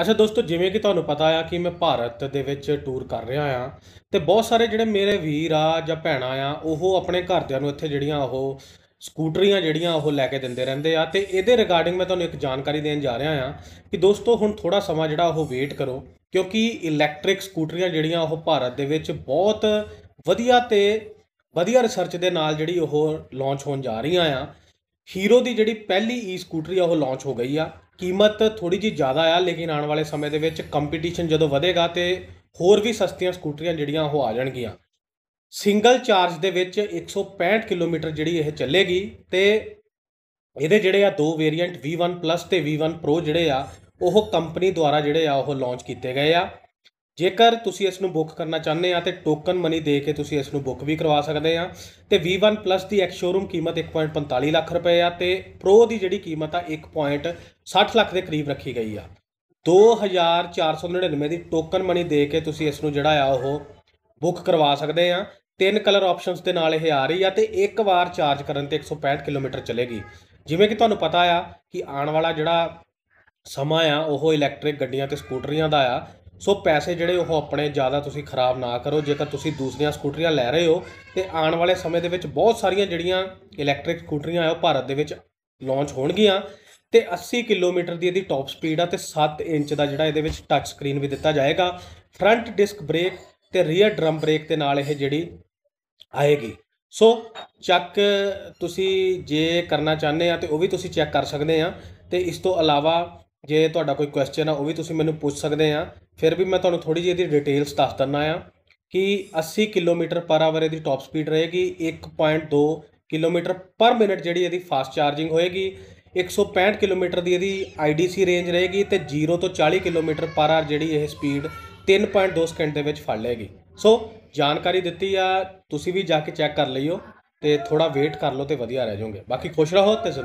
ਅੱਛਾ ਦੋਸਤੋ ਜਿਵੇਂ ਕਿ ਤੁਹਾਨੂੰ ਪਤਾ ਆ ਕਿ ਮੈਂ ਭਾਰਤ ਦੇ ਵਿੱਚ ਟੂਰ ਕਰ ਰਿਹਾ ਆ ਤੇ ਬਹੁਤ ਸਾਰੇ ਜਿਹੜੇ ਮੇਰੇ ਵੀਰ ਆ ਜਾਂ ਭੈਣਾਂ ਆ ਉਹ ਆਪਣੇ ਘਰਦਿਆਂ ਨੂੰ ਇੱਥੇ ਜਿਹੜੀਆਂ ਉਹ ਸਕੂਟਰੀਆਂ ਜਿਹੜੀਆਂ ਉਹ ਲੈ ਕੇ ਦਿੰਦੇ ਰਹਿੰਦੇ ਆ ਤੇ ਇਹਦੇ ਰਿਗਾਰਡਿੰਗ ਮੈਂ ਤੁਹਾਨੂੰ ਇੱਕ ਜਾਣਕਾਰੀ ਦੇਣ ਜਾ ਰਿਹਾ ਆ ਕਿ ਦੋਸਤੋ ਹੁਣ ਥੋੜਾ ਸਮਾਂ ਜਿਹੜਾ ਉਹ ਵੇਟ ਕਰੋ ਕਿਉਂਕਿ ਇਲੈਕਟ੍ਰਿਕ ਸਕੂਟਰੀਆਂ ਜਿਹੜੀਆਂ ਉਹ ਭਾਰਤ ਦੇ ਵਿੱਚ ਬਹੁਤ ਵਧੀਆ ਤੇ ਵਧੀਆ ਰਿਸਰਚ ਦੇ ਨਾਲ ਜਿਹੜੀ ਉਹ ਲਾਂਚ ਹੋਣ ਜਾ ਰਹੀਆਂ ਆ ਹੀਰੋ ਦੀ ਜਿਹੜੀ ਪਹਿਲੀ ਈ ਸਕੂਟਰੀ ਆ ਉਹ ਲਾਂਚ ਹੋ ਗਈ ਆ ਕੀਮਤ ਥੋੜੀ ਜੀ ਜ਼ਿਆਦਾ ਆ ਲੇਕਿਨ ਆਉਣ ਵਾਲੇ ਸਮੇਂ ਦੇ ਵਿੱਚ ਕੰਪੀਟੀਸ਼ਨ ਜਦੋਂ ਵਧੇਗਾ ਤੇ ਹੋਰ ਵੀ ਸਸਤੀਆਂ ਸਕੂਟਰੀਆਂ ਜਿਹੜੀਆਂ ਉਹ ਆ ਜਾਣਗੀਆਂ ਸਿੰਗਲ ਚਾਰਜ ਦੇ ਵਿੱਚ 165 ਕਿਲੋਮੀਟਰ ਜਿਹੜੀ ਇਹ ਚੱਲੇਗੀ ਤੇ ਇਹਦੇ ਜਿਹੜੇ ਆ ਦੋ ਵੇਰੀਐਂਟ V1 ਤੇ V1 Pro ਜਿਹੜੇ ਆ ਉਹ ਕੰਪਨੀ ਦੁਆਰਾ ਜਿਹੜੇ ਆ ਉਹ ਲਾਂਚ ਕੀਤੇ ਗਏ ਆ ਜੇਕਰ ਤੁਸੀਂ ਇਸ ਨੂੰ ਬੁੱਕ ਕਰਨਾ ਚਾਹੁੰਦੇ ਆ ਤੇ ਟੋਕਨ ਮਨੀ ਦੇ ਕੇ ਤੁਸੀਂ ਇਸ ਨੂੰ ਬੁੱਕ ਵੀ ਕਰਵਾ ਸਕਦੇ ਆ ਤੇ V1 Plus ਦੀ ਐਕਸ ਸ਼ੋਰੂਮ ਕੀਮਤ 1.45 ਲੱਖ ਰੁਪਏ ਆ ਤੇ Pro ਦੀ ਜਿਹੜੀ ਕੀਮਤ ਆ 1.60 ਲੱਖ ਦੇ ਕਰੀਬ ਰੱਖੀ ਗਈ ਆ 2499 ਦੀ ਟੋਕਨ ਮਨੀ ਦੇ ਕੇ ਤੁਸੀਂ ਇਸ ਨੂੰ ਜਿਹੜਾ ਆ ਉਹ ਬੁੱਕ ਕਰਵਾ ਸਕਦੇ ਆ ਤਿੰਨ ਕਲਰ ਆਪਸ਼ਨਸ ਦੇ ਨਾਲ ਇਹ ਆ ਰਹੀ ਆ ਤੇ ਇੱਕ ਵਾਰ ਚਾਰਜ ਕਰਨ ਤੇ 165 ਕਿਲੋਮੀਟਰ ਚੱਲੇਗੀ ਜਿਵੇਂ ਕਿ ਤੁਹਾਨੂੰ ਪਤਾ ਆ ਕਿ ਆਉਣ ਵਾਲਾ ਜਿਹੜਾ ਸਮਾਂ ਆ ਉਹ ਇਲੈਕਟ੍ਰਿਕ ਗੱਡੀਆਂ ਤੇ ਸਕੂਟਰੀਆਂ ਦਾ ਆ ਸੋ ਪੈਸੇ ਜਿਹੜੇ ਉਹ ਆਪਣੇ ਜ਼ਿਆਦਾ ਤੁਸੀਂ ਖਰਾਬ ਨਾ ਕਰੋ ਜੇਕਰ ਤੁਸੀਂ ਦੂਸਰੀਆਂ ਸਕੂਟਰੀਆਂ ਲੈ ਰਹੇ ਹੋ ਤੇ ਆਉਣ ਵਾਲੇ ਸਮੇਂ ਦੇ ਵਿੱਚ ਬਹੁਤ ਸਾਰੀਆਂ ਜਿਹੜੀਆਂ ਇਲੈਕਟ੍ਰਿਕ ਸਕੂਟਰੀਆਂ ਆ ਉਹ ਭਾਰਤ ਦੇ ਵਿੱਚ ਲਾਂਚ ਹੋਣਗੀਆਂ ਤੇ 80 ਕਿਲੋਮੀਟਰ ਦੀ ਇਹਦੀ ਟੌਪ ਸਪੀਡ ਆ ਤੇ 7 ਇੰਚ ਦਾ ਜਿਹੜਾ ਇਹਦੇ ਵਿੱਚ ਟੱਚ ਸਕਰੀਨ ਵੀ ਦਿੱਤਾ ਜਾਏਗਾ ਫਰੰਟ ਡਿਸਕ ਬ੍ਰੇਕ ਤੇ ਰੀਅਰ ਡਰਮ ਬ੍ਰੇਕ ਦੇ ਨਾਲ ਇਹ ਜਿਹੜੀ ਆਏਗੀ ਸੋ ਚੱਕ ਤੁਸੀਂ ਜੇ ਕਰਨਾ ਚਾਹੁੰਦੇ ਆ ਤੇ ਉਹ ਵੀ ਤੁਸੀਂ ਚੈੱਕ ਕਰ ਸਕਦੇ ਆ ਤੇ ਇਸ ਤੋਂ ਇਲਾਵਾ ਜੇ ਤੁਹਾਡਾ ਕੋਈ ਕੁਐਸਚਨ ਆ ਉਹ ਵੀ ਤੁਸੀਂ ਮੈਨੂੰ ਪੁੱਛ ਸਕਦੇ ਆ ਫਿਰ ਵੀ ਮੈਂ ਤੁਹਾਨੂੰ ਥੋੜੀ ਜਿਹੀ ਇਹਦੀ ਡਿਟੇਲਸ ਦੱਸ ਦਿੰਨਾ ਆ ਕਿ 80 ਕਿਲੋਮੀਟਰ ਪਰ ਆਵਰ ਇਹਦੀ ਟੌਪ ਸਪੀਡ ਰਹੇਗੀ 1.2 ਕਿਲੋਮੀਟਰ ਪਰ ਮਿੰਟ ਜਿਹੜੀ ਇਹਦੀ ਫਾਸਟ ਚਾਰਜਿੰਗ ਹੋਏਗੀ 165 ਕਿਲੋਮੀਟਰ ਦੀ ਇਹਦੀ ਆਈਡੀਸੀ ਰੇਂਜ ਰਹੇਗੀ ਤੇ 0 ਤੋਂ 40 ਕਿਲੋਮੀਟਰ ਪਰ ਆਰ ਜਿਹੜੀ ਇਹ ਸਪੀਡ 3.2 ਸਕਿੰਟ ਦੇ ਵਿੱਚ ਫੜ ਲੇਗੀ ਸੋ ਜਾਣਕਾਰੀ ਦਿੱਤੀ ਆ ਤੁਸੀਂ ਵੀ ਜਾ ਕੇ ਚੈੱਕ ਕਰ ਲਈਓ ਤੇ ਥੋੜਾ ਵੇਟ ਕਰ ਲਓ ਤੇ ਵਧੀਆ ਰਹਿ ਜਾਓਗੇ ਬਾਕੀ ਖੁਸ਼ ਰਹੋ ਤੇ